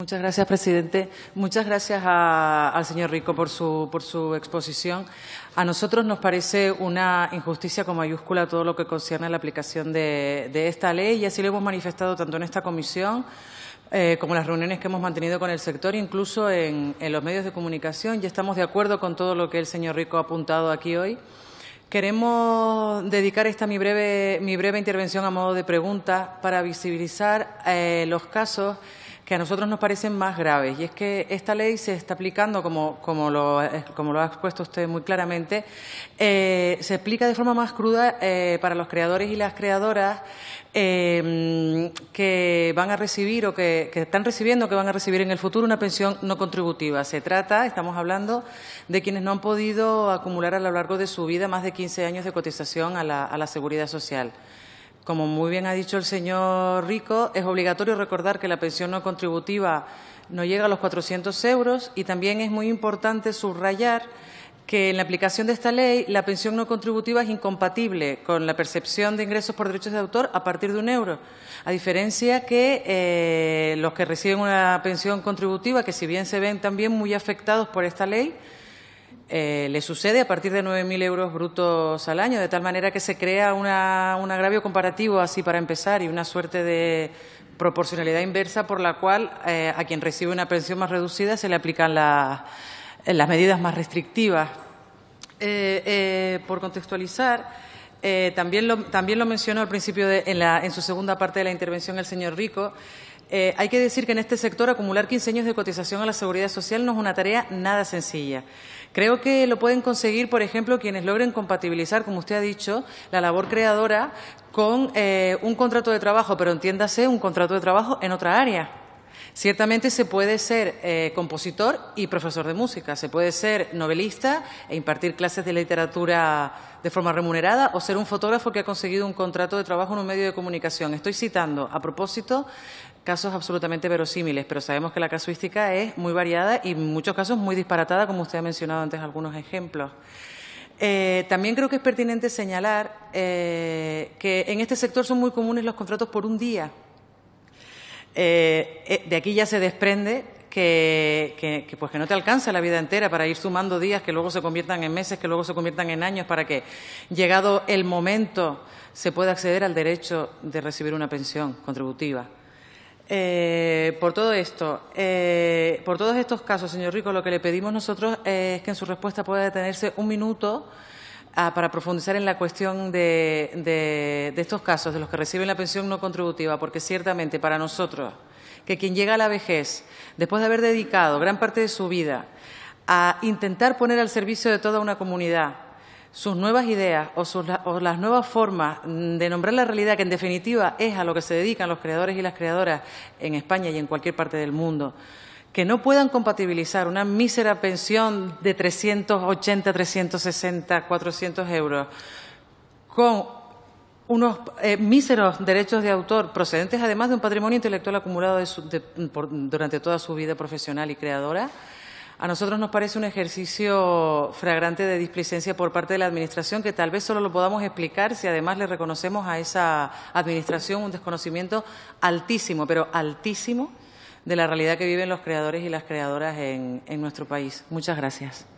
Muchas gracias, presidente. Muchas gracias al señor Rico por su, exposición. A nosotros nos parece una injusticia con mayúscula todo lo que concierne a la aplicación de, esta ley y así lo hemos manifestado tanto en esta comisión eh, como en las reuniones que hemos mantenido con el sector, incluso en, los medios de comunicación. Ya estamos de acuerdo con todo lo que el señor Rico ha apuntado aquí hoy. Queremos dedicar esta mi breve, mi breve intervención a modo de pregunta para visibilizar eh, los casos que a nosotros nos parecen más graves. Y es que esta ley se está aplicando, como, lo, ha expuesto usted muy claramente, eh, se aplica de forma más cruda eh, para los creadores y las creadoras em, que van a recibir o que, están recibiendo, o que van a recibir en el futuro una pensión no contributiva. Se trata, estamos hablando, de quienes no han podido acumular a lo largo de su vida más de 15 años de cotización a la seguridad social. Como muy bien ha dicho el señor Rico, es obligatorio recordar que la pensión no contributiva no llega a los 400 euros y también es muy importante subrayar que en la aplicación de esta ley la pensión no contributiva es incompatible con la percepción de ingresos por derechos de autor a partir de un euro, a diferencia que eh, los que reciben una pensión contributiva, que si bien se ven también muy afectados por esta ley, eh, le sucede a partir de 9.000 euros brutos al año, de tal manera que se crea un agravio comparativo así para empezar y una suerte de proporcionalidad inversa por la cual eh, a quien recibe una pensión más reducida se le aplican las medidas más restrictivas. Eh, por contextualizar, eh, también, lo, también lo mencionó al principio, en, su segunda parte de la intervención, el señor Rico. Eh, hay que decir que en este sector acumular 15 años de cotización a la seguridad social no es una tarea nada sencilla. Creo que lo pueden conseguir, por ejemplo, quienes logren compatibilizar, como usted ha dicho, la labor creadora con eh, un contrato de trabajo, pero entiéndase un contrato de trabajo en otra área Ciertamente se puede ser eh, compositor y profesor de música, se puede ser novelista e impartir clases de literatura de forma remunerada o ser un fotógrafo que ha conseguido un contrato de trabajo en un medio de comunicación. Estoy citando a propósito casos absolutamente verosímiles, pero sabemos que la casuística es muy variada y en muchos casos muy disparatada, como usted ha mencionado antes algunos ejemplos. Eh, también creo que es pertinente señalar eh, que en este sector son muy comunes los contratos por un día. Eh, eh, de aquí ya se desprende que, pues que no te alcanza la vida entera para ir sumando días que luego se conviertan en meses, que luego se conviertan en años, para que, llegado el momento, se pueda acceder al derecho de recibir una pensión contributiva. Eh, por todo esto, por todos estos casos, señor Rico, lo que le pedimos nosotros es que en su respuesta pueda detenerse un minuto para profundizar en la cuestión de, estos casos, de los que reciben la pensión no contributiva, porque ciertamente para nosotros, que quien llega a la vejez, después de haber dedicado gran parte de su vida a intentar poner al servicio de toda una comunidad sus nuevas ideas o las nuevas formas de nombrar la realidad, que en definitiva es a lo que se dedican los creadores y las creadoras en España y en cualquier parte del mundo, que no puedan compatibilizar una mísera pensión de 380, 360, 400 euros con unos eh, míseros derechos de autor procedentes además de un patrimonio intelectual acumulado durante toda su vida profesional y creadora, a nosotros nos parece un ejercicio fragrante de displicencia por parte de la Administración que tal vez solo lo podamos explicar si además le reconocemos a esa Administración un desconocimiento altísimo, pero altísimo, de la realidad que viven los creadores y las creadoras en, en nuestro país. Muchas gracias.